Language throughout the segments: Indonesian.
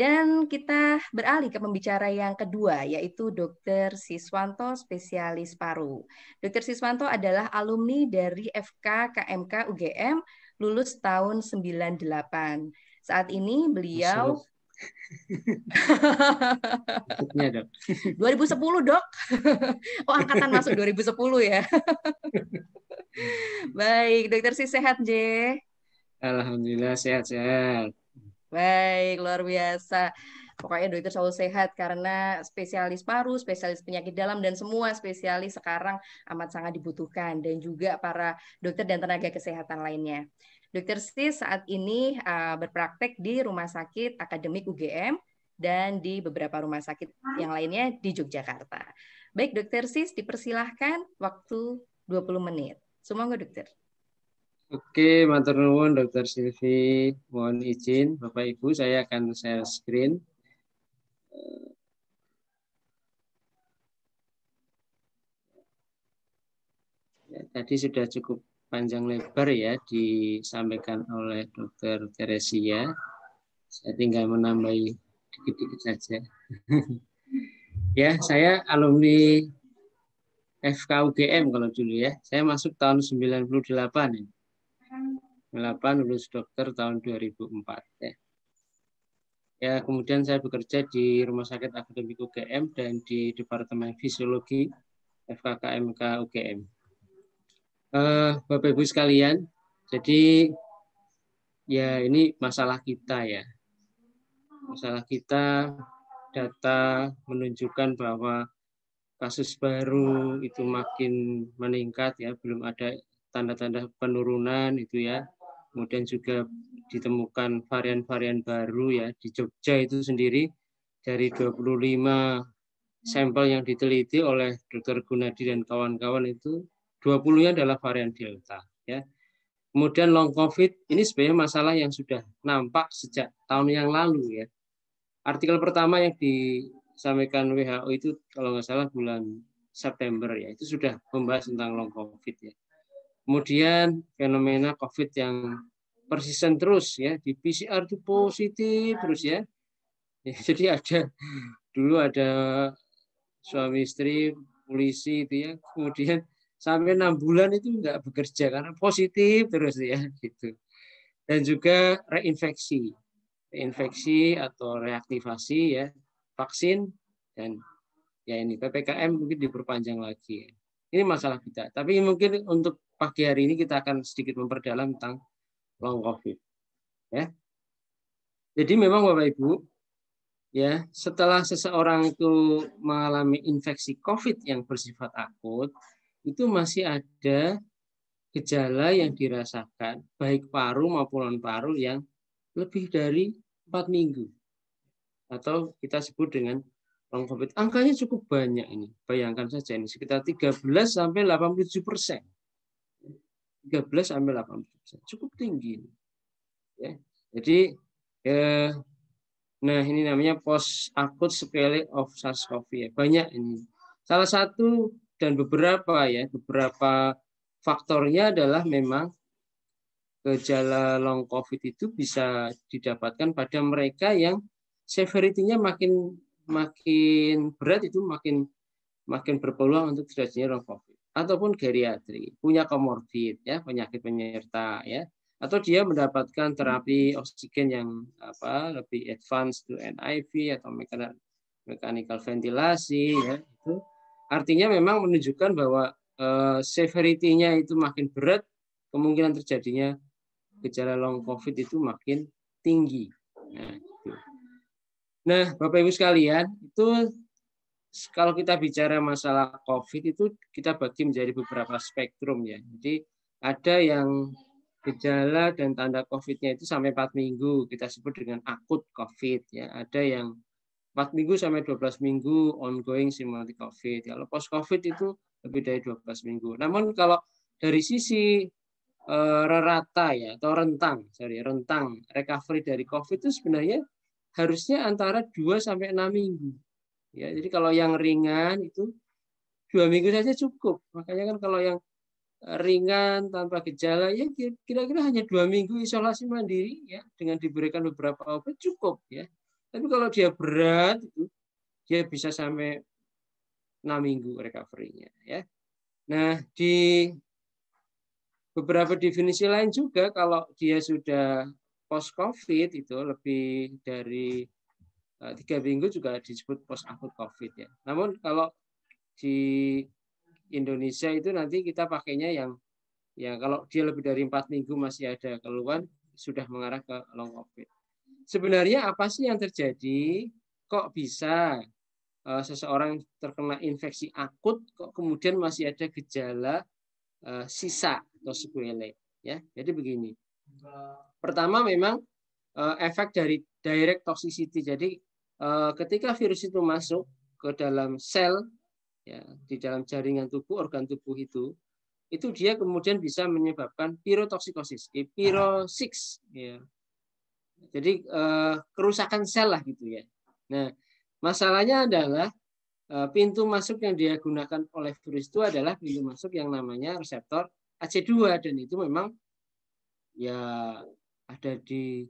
Dan kita beralih ke pembicara yang kedua, yaitu Dr. Siswanto, spesialis paru. Dr. Siswanto adalah alumni dari FK KMK UGM, lulus tahun 98. Saat ini beliau... 2010 dok oh angkatan masuk 2010 ya baik dokter sih sehat J Alhamdulillah sehat-sehat Baik, luar biasa. Pokoknya dokter selalu sehat karena spesialis paru, spesialis penyakit dalam, dan semua spesialis sekarang amat sangat dibutuhkan. Dan juga para dokter dan tenaga kesehatan lainnya. Dokter Sis saat ini uh, berpraktek di Rumah Sakit Akademik UGM dan di beberapa rumah sakit yang lainnya di Yogyakarta. Baik, Dokter Sis, dipersilahkan waktu 20 menit. Semoga, Dokter. Oke, matur nuwun Dr. Silvi. Mohon izin Bapak Ibu, saya akan share screen. Ya, tadi sudah cukup panjang lebar ya disampaikan oleh Dr. Teresia. Saya tinggal menambahi sedikit-sedikit saja. ya, saya alumni FKUGM kalau dulu ya. Saya masuk tahun 98 ya. 2008 lulus dokter tahun 2004 ya. Ya, kemudian saya bekerja di Rumah Sakit Akademik UGM dan di Departemen Fisiologi FKKMK UGM. Uh, eh, Bapak Ibu sekalian, jadi ya ini masalah kita ya. Masalah kita data menunjukkan bahwa kasus baru itu makin meningkat ya, belum ada tanda-tanda penurunan itu ya. Kemudian juga ditemukan varian-varian baru ya di Jogja itu sendiri dari 25 sampel yang diteliti oleh Dr. Gunadi dan kawan-kawan itu 20-nya adalah varian Delta ya. Kemudian long COVID ini sebenarnya masalah yang sudah nampak sejak tahun yang lalu ya. Artikel pertama yang disampaikan WHO itu kalau nggak salah bulan September ya itu sudah membahas tentang long COVID ya. Kemudian fenomena COVID yang persisten terus ya di PCR itu positif terus ya. ya jadi ada dulu ada suami istri polisi itu ya kemudian sampai enam bulan itu nggak bekerja karena positif terus ya gitu dan juga reinfeksi reinfeksi atau reaktivasi ya vaksin dan ya ini ppkm mungkin diperpanjang lagi ini masalah kita tapi mungkin untuk pagi hari ini kita akan sedikit memperdalam tentang long covid. Ya. Jadi memang Bapak Ibu, ya, setelah seseorang itu mengalami infeksi covid yang bersifat akut, itu masih ada gejala yang dirasakan baik paru maupun non paru yang lebih dari empat minggu atau kita sebut dengan long covid. Angkanya cukup banyak ini. Bayangkan saja ini sekitar 13 sampai 87 persen 13 sampai 18 Cukup tinggi. Ya. Jadi eh, nah ini namanya post akut sequelae of SARS-CoV. Ya. Banyak ini. Salah satu dan beberapa ya, beberapa faktornya adalah memang gejala long COVID itu bisa didapatkan pada mereka yang severity-nya makin makin berat itu makin makin berpeluang untuk terjadinya long COVID ataupun geriatri, punya komorbid ya, penyakit penyerta ya, atau dia mendapatkan terapi oksigen yang apa lebih advance to NIV atau mechanical ventilasi ya itu artinya memang menunjukkan bahwa uh, severity-nya itu makin berat kemungkinan terjadinya gejala long covid itu makin tinggi nah, itu. nah bapak ibu sekalian itu kalau kita bicara masalah COVID itu kita bagi menjadi beberapa spektrum ya. Jadi ada yang gejala dan tanda COVID-nya itu sampai 4 minggu kita sebut dengan akut COVID ya. Ada yang 4 minggu sampai 12 minggu ongoing simulasi COVID. Kalau post COVID itu lebih dari 12 minggu. Namun kalau dari sisi eh, rata ya atau rentang, sorry, rentang recovery dari COVID itu sebenarnya harusnya antara 2 sampai 6 minggu Ya, jadi kalau yang ringan itu dua minggu saja cukup. Makanya kan kalau yang eh, ringan tanpa gejala ya kira-kira hanya dua minggu isolasi mandiri ya dengan diberikan beberapa obat cukup ya tapi kalau dia berat itu dia bisa sampai enam minggu recovery-nya ya nah di beberapa definisi lain juga kalau dia sudah post covid itu lebih dari Eh, tiga minggu juga disebut post akut COVID ya. Namun kalau di Indonesia itu nanti kita pakainya yang ya kalau dia lebih dari empat minggu masih ada keluhan sudah mengarah ke long COVID. Sebenarnya apa sih yang terjadi? Kok bisa eh, seseorang terkena infeksi akut kok kemudian masih ada gejala eh, sisa atau sequelae ya. Jadi begini. Pertama memang efek dari direct toxicity. Jadi Eh, ketika virus itu masuk ke dalam sel ya di dalam jaringan tubuh organ tubuh itu itu dia kemudian bisa menyebabkan pirotoksikosis eh, pirosis ya jadi eh, kerusakan sel lah gitu ya nah masalahnya adalah eh, pintu masuk yang dia gunakan oleh virus itu adalah pintu masuk yang namanya reseptor AC2 dan itu memang ya ada di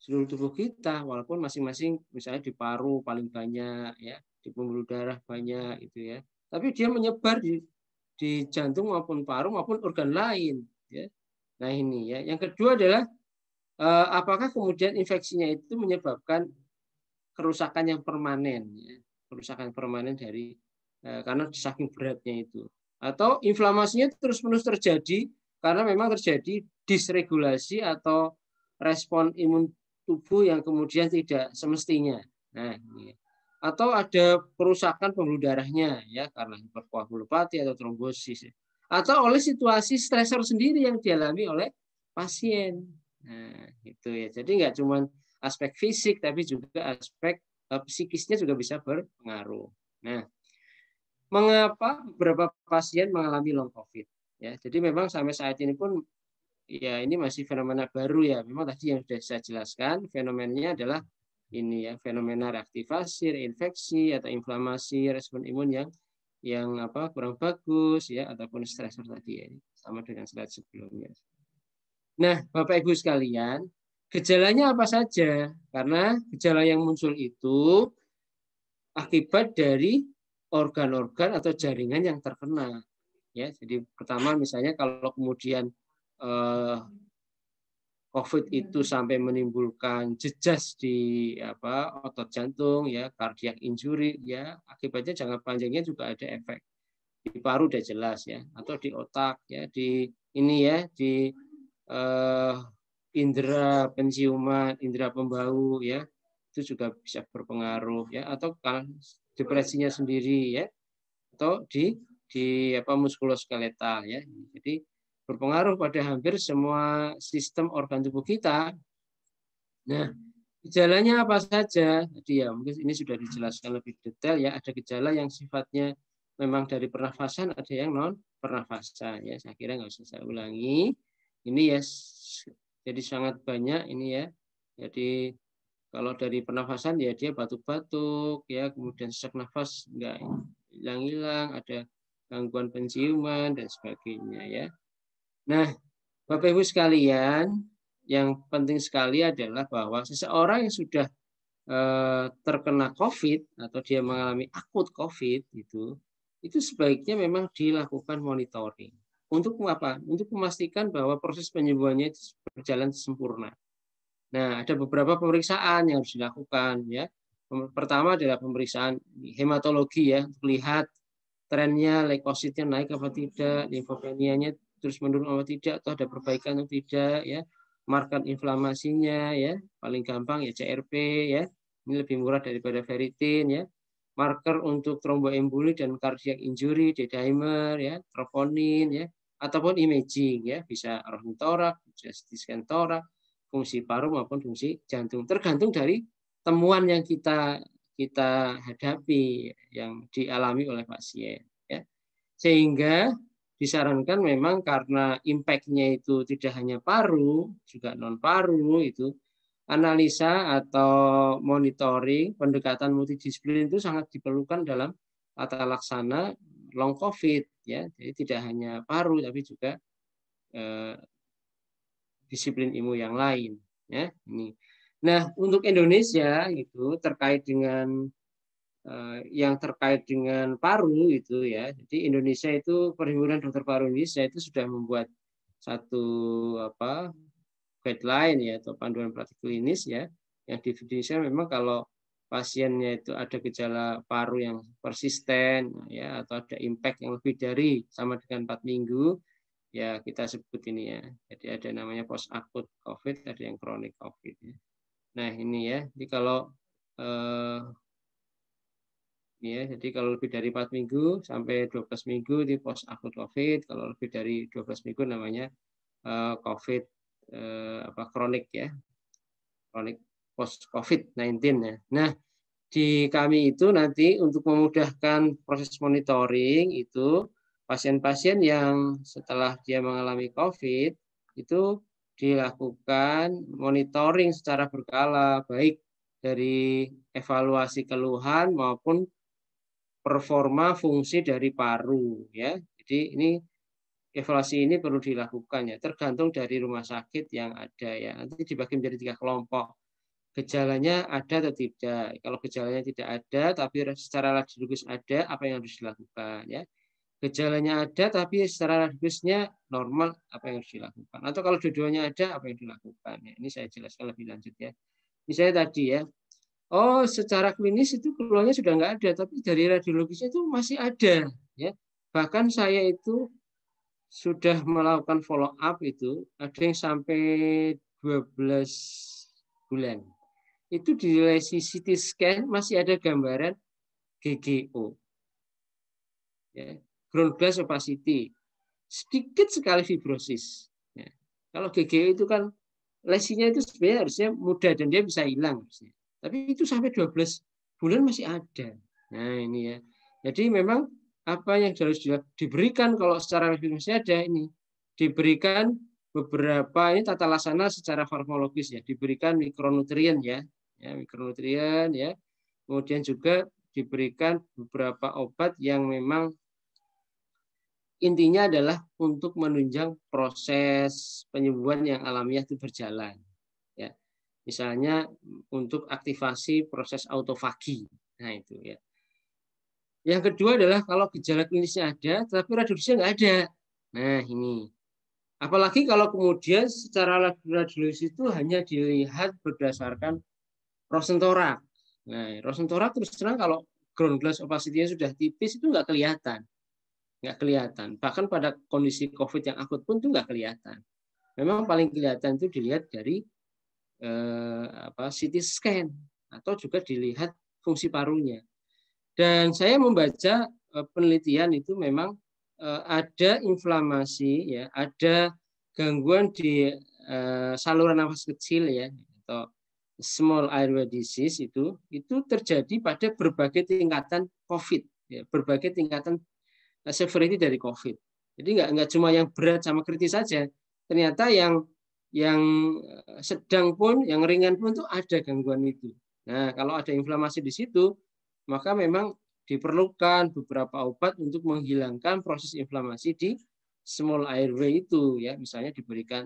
seluruh tubuh kita walaupun masing-masing misalnya di paru paling banyak ya di pembuluh darah banyak itu ya tapi dia menyebar di di jantung maupun paru maupun organ lain ya nah ini ya yang kedua adalah eh, apakah kemudian infeksinya itu menyebabkan kerusakan yang permanen ya kerusakan permanen dari eh, karena saking beratnya itu atau inflamasinya terus-menerus terjadi karena memang terjadi disregulasi atau respon imun tubuh yang kemudian tidak semestinya. Nah, ini. atau ada perusakan pembuluh darahnya ya karena hiperkoagulopati atau trombosis ya. atau oleh situasi stresor sendiri yang dialami oleh pasien. Nah, itu ya. Jadi nggak cuma aspek fisik tapi juga aspek eh, psikisnya juga bisa berpengaruh. Nah, mengapa beberapa pasien mengalami long covid? Ya, jadi memang sampai saat ini pun ya ini masih fenomena baru ya. Memang tadi yang sudah saya jelaskan fenomenanya adalah ini ya fenomena reaktivasi, infeksi atau inflamasi respon imun yang yang apa kurang bagus ya ataupun stresor tadi ya sama dengan slide sebelumnya. Nah, Bapak Ibu sekalian, gejalanya apa saja? Karena gejala yang muncul itu akibat dari organ-organ atau jaringan yang terkena. Ya, jadi pertama misalnya kalau kemudian Eh, COVID itu sampai menimbulkan jejas di apa otot jantung ya cardiac injury ya akibatnya jangka panjangnya juga ada efek di paru udah jelas ya atau di otak ya di ini ya di eh, indera penciuman indera pembau ya itu juga bisa berpengaruh ya atau kan depresinya sendiri ya atau di di apa muskuloskeletal ya jadi berpengaruh pada hampir semua sistem organ tubuh kita. Nah, gejalanya apa saja? Tadi ya, mungkin ini sudah dijelaskan lebih detail ya. Ada gejala yang sifatnya memang dari pernafasan, ada yang non pernafasan ya. Saya kira nggak usah saya ulangi. Ini ya jadi sangat banyak ini ya. Jadi kalau dari pernafasan ya dia batuk-batuk ya, kemudian sesak nafas nggak hilang-hilang, ada gangguan penciuman dan sebagainya ya. Nah, Bapak Ibu sekalian, yang penting sekali adalah bahwa seseorang yang sudah eh, terkena COVID atau dia mengalami akut COVID itu, itu sebaiknya memang dilakukan monitoring. Untuk apa? Untuk memastikan bahwa proses penyembuhannya itu berjalan sempurna. Nah, ada beberapa pemeriksaan yang harus dilakukan ya. Pertama adalah pemeriksaan hematologi ya, untuk lihat trennya leukositnya naik apa tidak, limfopenianya terus menurun atau tidak atau ada perbaikan atau tidak ya markan inflamasinya ya paling gampang ya CRP ya ini lebih murah daripada ferritin ya marker untuk tromboemboli dan cardiac injury D-dimer ya troponin ya ataupun imaging ya bisa rohni torak bisa CT scan torak fungsi paru maupun fungsi jantung tergantung dari temuan yang kita kita hadapi yang dialami oleh pasien ya sehingga disarankan memang karena impact-nya itu tidak hanya paru, juga non-paru itu analisa atau monitoring pendekatan multidisiplin itu sangat diperlukan dalam tata laksana long covid ya. Jadi tidak hanya paru tapi juga eh, disiplin ilmu yang lain ya. Ini. Nah, untuk Indonesia itu terkait dengan Eh, yang terkait dengan paru itu ya. Jadi Indonesia itu perhimpunan dokter paru Indonesia itu sudah membuat satu apa guideline ya atau panduan praktik klinis ya yang di Indonesia memang kalau pasiennya itu ada gejala paru yang persisten ya atau ada impact yang lebih dari sama dengan empat minggu ya kita sebut ini ya jadi ada namanya post akut covid ada yang kronik covid ya. nah ini ya jadi kalau eh, ya jadi kalau lebih dari 4 minggu sampai 12 minggu di pos akut covid kalau lebih dari 12 minggu namanya uh, covid uh, apa kronik ya kronik post covid 19 ya nah di kami itu nanti untuk memudahkan proses monitoring itu pasien-pasien yang setelah dia mengalami covid itu dilakukan monitoring secara berkala baik dari evaluasi keluhan maupun performa fungsi dari paru ya. Jadi ini evaluasi ini perlu dilakukan ya, tergantung dari rumah sakit yang ada ya. Nanti dibagi menjadi tiga kelompok. Gejalanya ada atau tidak. Kalau gejalanya tidak ada, tapi secara radiologis ada, apa yang harus dilakukan ya. Gejalanya ada, tapi secara radiologisnya normal, apa yang harus dilakukan. Atau kalau dua-duanya ada, apa yang dilakukan. Ya, ini saya jelaskan lebih lanjut ya. Misalnya tadi ya, oh secara klinis itu keluarnya sudah nggak ada, tapi dari radiologisnya itu masih ada. Ya. Bahkan saya itu sudah melakukan follow up itu ada yang sampai 12 bulan. Itu di lesi CT scan masih ada gambaran GGO. Ya, ground glass opacity. Sedikit sekali fibrosis. Ya. Kalau GGO itu kan lesinya itu sebenarnya harusnya mudah dan dia bisa hilang. Harusnya. Tapi itu sampai 12 bulan masih ada. Nah ini ya. Jadi memang apa yang harus diberikan kalau secara masih ada ini diberikan beberapa ini tata laksana secara farmakologis ya diberikan mikronutrien ya ya mikronutrien ya kemudian juga diberikan beberapa obat yang memang intinya adalah untuk menunjang proses penyembuhan yang alamiah itu berjalan Misalnya untuk aktivasi proses autofagi. Nah, itu ya. Yang kedua adalah kalau gejala klinisnya ada, tapi radiologisnya nggak ada. Nah, ini. Apalagi kalau kemudian secara radiologis itu hanya dilihat berdasarkan rosentorak. Nah, rosentorak terus terang kalau ground glass opacity-nya sudah tipis itu nggak kelihatan. Nggak kelihatan. Bahkan pada kondisi COVID yang akut pun itu nggak kelihatan. Memang paling kelihatan itu dilihat dari eh, apa, CT scan atau juga dilihat fungsi parunya. Dan saya membaca eh, penelitian itu memang eh, ada inflamasi, ya, ada gangguan di eh, saluran nafas kecil ya atau small airway disease itu itu terjadi pada berbagai tingkatan COVID, ya, berbagai tingkatan eh, severity dari COVID. Jadi nggak nggak cuma yang berat sama kritis saja. Ternyata yang yang eh, sedang pun, yang ringan pun itu ada gangguan itu. Nah, kalau ada inflamasi di situ, maka memang diperlukan beberapa obat untuk menghilangkan proses inflamasi di small airway itu ya, misalnya diberikan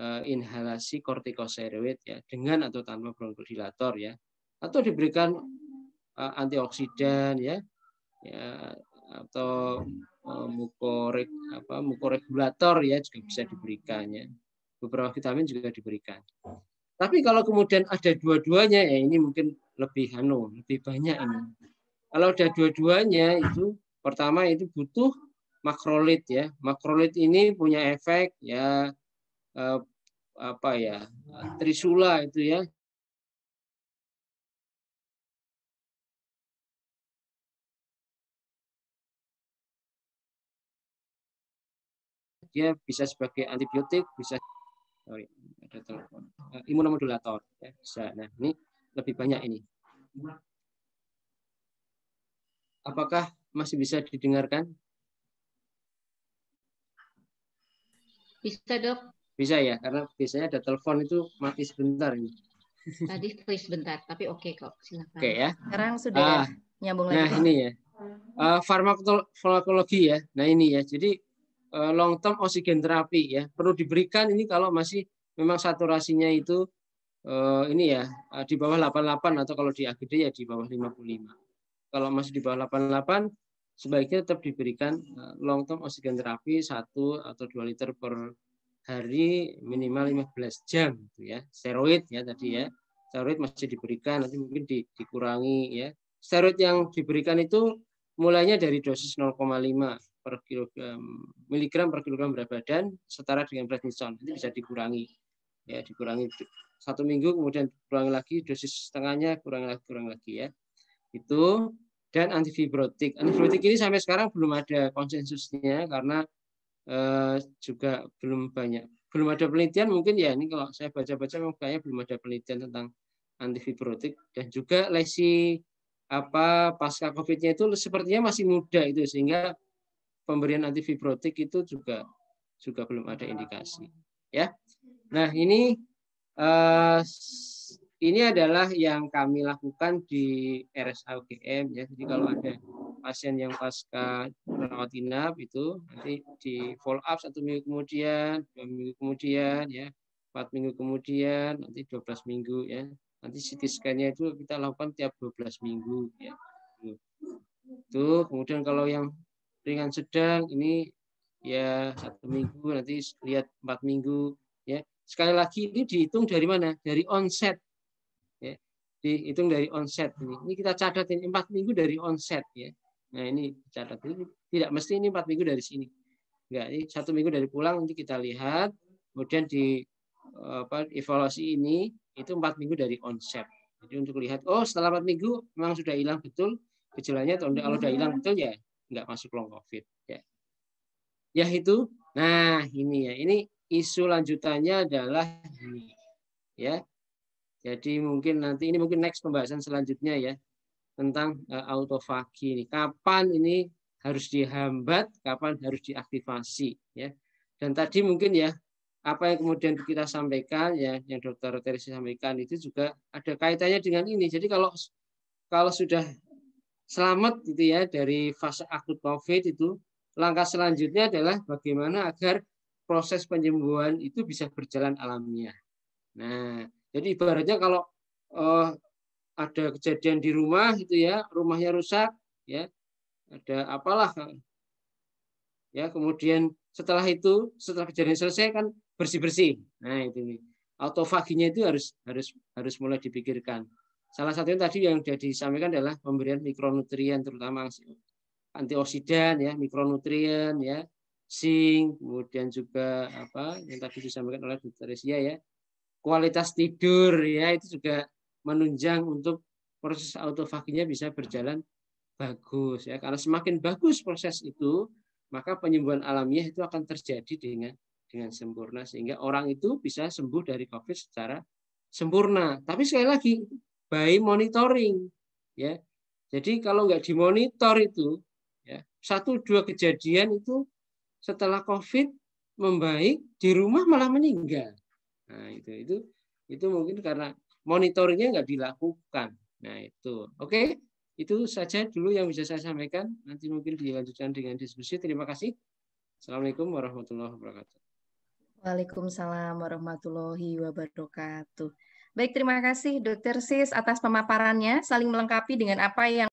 uh, inhalasi kortikosteroid ya dengan atau tanpa bronkodilator ya atau diberikan uh, antioksidan ya, ya atau mukorek apa mukoregulator ya juga bisa diberikannya beberapa vitamin juga diberikan. Tapi kalau kemudian ada dua-duanya, ya ini mungkin lebih hano, lebih banyak ini. Kalau ada dua-duanya itu pertama itu butuh makrolit ya. Makrolit ini punya efek ya eh, apa ya trisula itu ya dia bisa sebagai antibiotik, bisa sorry ada telepon uh, imunomodulator ya bisa nah ini lebih banyak ini apakah masih bisa didengarkan bisa dok bisa ya karena biasanya ada telepon itu mati sebentar ini tadi freeze sebentar tapi oke okay kok silakan oke okay, ya sekarang sudah ah, ya, nyambung nah, lagi nah ini ya uh, farmakologi ya nah ini ya jadi Eh, long term oksigen terapi ya perlu diberikan ini kalau masih memang saturasinya itu eh, ini ya, eh, ya di bawah 88 atau kalau di AGD ya di bawah 55. Kalau masih di bawah 88 sebaiknya tetap diberikan long term oksigen terapi 1 atau 2 liter per hari minimal 15 jam gitu ya. Steroid ya tadi ya. Steroid masih diberikan nanti mungkin di, dikurangi ya. Steroid yang diberikan itu mulainya dari dosis 0,5 per kilogram miligram per kilogram berat badan setara dengan berat misal itu bisa dikurangi ya dikurangi satu minggu kemudian kurangi lagi dosis setengahnya kurang lagi kurang lagi ya itu dan antifibrotik antifibrotik ini sampai sekarang belum ada konsensusnya karena eh, juga belum banyak belum ada penelitian mungkin ya ini kalau saya baca-baca memang kayaknya belum ada penelitian tentang antifibrotik dan juga lesi apa pasca COVID-nya itu sepertinya masih muda itu sehingga pemberian antifibrotik itu juga juga belum ada ah. indikasi ya. Nah, ini uh, ini adalah yang kami lakukan di RSAUGM ya. Jadi kalau ada pasien yang pasca rawat inap itu nanti di follow up satu minggu kemudian, dua minggu kemudian ya, empat minggu kemudian, nanti 12 minggu ya. Nanti CT scan-nya itu kita lakukan tiap 12 minggu ya. Itu kemudian kalau yang ringan sedang ini ya satu minggu nanti lihat empat minggu ya sekali lagi ini dihitung dari mana dari onset ya dihitung dari onset ini ini kita catat ini empat minggu dari onset ya nah ini catat ini tidak mesti ini empat minggu dari sini enggak ini satu minggu dari pulang nanti kita lihat kemudian di apa evaluasi ini itu empat minggu dari onset jadi untuk lihat oh setelah empat minggu memang sudah hilang betul gejalanya atau kalau sudah hilang betul ya nggak masuk long covid ya ya itu nah ini ya ini isu lanjutannya adalah ini ya jadi mungkin nanti ini mungkin next pembahasan selanjutnya ya tentang uh, eh, autofagi ini kapan ini harus dihambat kapan harus diaktifasi ya dan tadi mungkin ya apa yang kemudian kita sampaikan ya yang dokter Teresi sampaikan itu juga ada kaitannya dengan ini jadi kalau kalau sudah selamat gitu ya dari fase akut COVID itu, langkah selanjutnya adalah bagaimana agar proses penyembuhan itu bisa berjalan alamiah. Nah, jadi ibaratnya kalau eh, ada kejadian di rumah gitu ya, rumahnya rusak ya, ada apalah ya, kemudian setelah itu setelah kejadian selesai kan bersih-bersih. Nah, itu nih. Autofaginya itu harus harus harus mulai dipikirkan. Salah satunya tadi yang sudah disampaikan adalah pemberian mikronutrien terutama antioksidan ya, mikronutrien ya, zinc, kemudian juga apa yang tadi disampaikan oleh Dr. Sia ya. Kualitas tidur ya itu juga menunjang untuk proses autofaginya bisa berjalan bagus ya. Karena semakin bagus proses itu, maka penyembuhan alamiah itu akan terjadi dengan dengan sempurna sehingga orang itu bisa sembuh dari COVID secara sempurna. Tapi sekali lagi by monitoring ya jadi kalau nggak dimonitor itu ya satu dua kejadian itu setelah covid membaik di rumah malah meninggal nah itu itu itu mungkin karena monitoringnya nggak dilakukan nah itu oke itu saja dulu yang bisa saya sampaikan nanti mungkin dilanjutkan dengan diskusi terima kasih assalamualaikum warahmatullahi wabarakatuh Waalaikumsalam warahmatullahi wabarakatuh. Baik, terima kasih Dokter Sis atas pemaparannya, saling melengkapi dengan apa yang